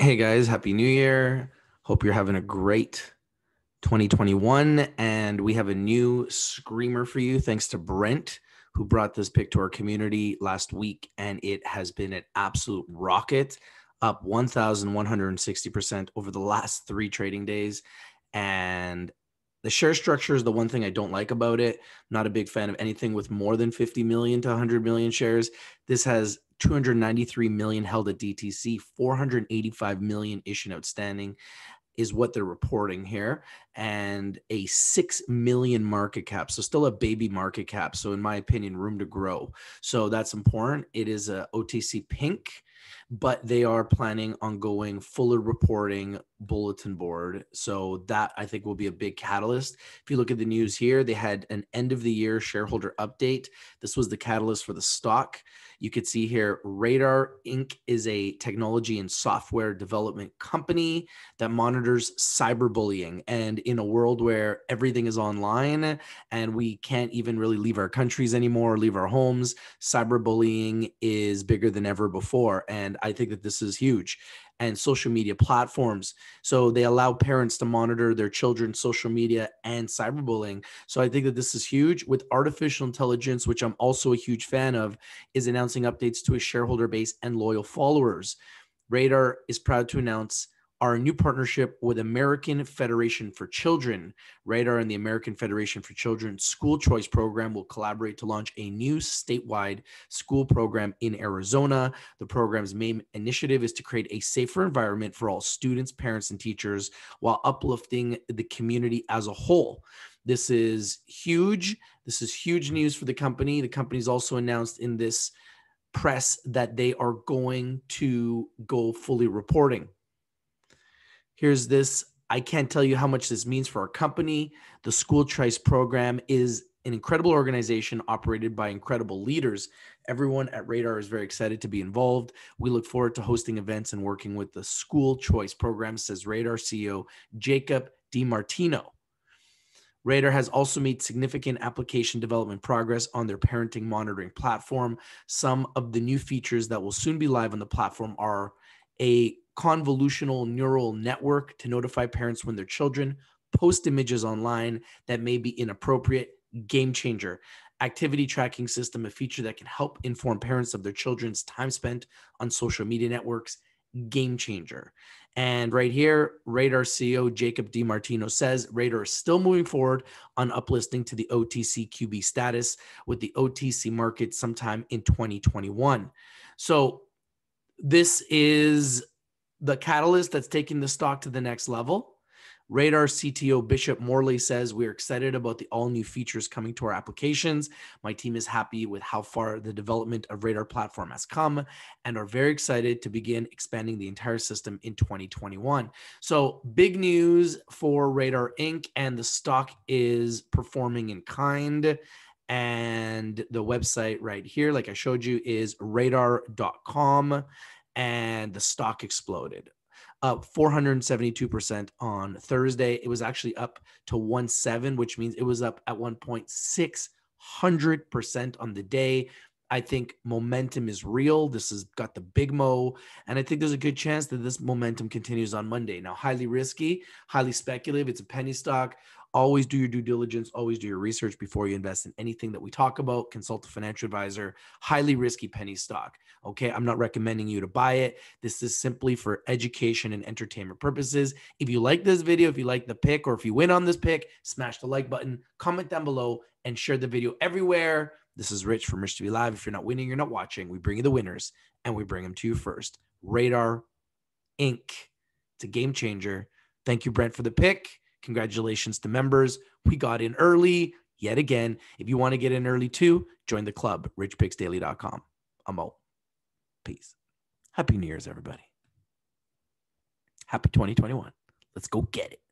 Hey guys, happy new year. Hope you're having a great 2021. And we have a new screamer for you, thanks to Brent, who brought this pick to our community last week. And it has been an absolute rocket, up 1,160% over the last three trading days. And the share structure is the one thing I don't like about it. I'm not a big fan of anything with more than 50 million to 100 million shares. This has 293 million held at DTC, 485 million issued outstanding is what they're reporting here and a 6 million market cap so still a baby market cap so in my opinion room to grow so that's important it is a otc pink but they are planning on going fuller reporting bulletin board. So that I think will be a big catalyst. If you look at the news here, they had an end of the year shareholder update. This was the catalyst for the stock. You could see here Radar Inc. is a technology and software development company that monitors cyberbullying. And in a world where everything is online and we can't even really leave our countries anymore, leave our homes, cyberbullying is bigger than ever before. And I think that this is huge. And social media platforms. So they allow parents to monitor their children's social media and cyberbullying. So I think that this is huge. With artificial intelligence, which I'm also a huge fan of, is announcing updates to a shareholder base and loyal followers. Radar is proud to announce our new partnership with American Federation for Children. Radar and the American Federation for Children School Choice Program will collaborate to launch a new statewide school program in Arizona. The program's main initiative is to create a safer environment for all students, parents, and teachers while uplifting the community as a whole. This is huge. This is huge news for the company. The company's also announced in this press that they are going to go fully reporting here's this. I can't tell you how much this means for our company. The school choice program is an incredible organization operated by incredible leaders. Everyone at Radar is very excited to be involved. We look forward to hosting events and working with the school choice program, says Radar CEO Jacob DiMartino. Radar has also made significant application development progress on their parenting monitoring platform. Some of the new features that will soon be live on the platform are a convolutional neural network to notify parents when their children post images online that may be inappropriate. Game changer. Activity tracking system, a feature that can help inform parents of their children's time spent on social media networks. Game changer. And right here, Radar CEO Jacob DiMartino says Radar is still moving forward on uplisting to the OTC QB status with the OTC market sometime in 2021. So this is the catalyst that's taking the stock to the next level. Radar CTO Bishop Morley says, We're excited about the all new features coming to our applications. My team is happy with how far the development of Radar platform has come and are very excited to begin expanding the entire system in 2021. So, big news for Radar Inc., and the stock is performing in kind. And the website right here, like I showed you, is radar.com. And the stock exploded up 472% on Thursday. It was actually up to 1.7, which means it was up at 1.600% on the day. I think momentum is real. This has got the big mo, and I think there's a good chance that this momentum continues on Monday. Now, highly risky, highly speculative. It's a penny stock. Always do your due diligence, always do your research before you invest in anything that we talk about. Consult a financial advisor, highly risky penny stock. Okay, I'm not recommending you to buy it. This is simply for education and entertainment purposes. If you like this video, if you like the pick, or if you win on this pick, smash the like button, comment down below, and share the video everywhere. This is Rich from Rich to Be Live. If you're not winning, you're not watching. We bring you the winners and we bring them to you first. Radar Inc. It's a game changer. Thank you, Brent, for the pick. Congratulations to members. We got in early yet again. If you want to get in early too, join the club, richpicksdaily.com. I'm out. Peace. Happy New Year's, everybody. Happy 2021. Let's go get it.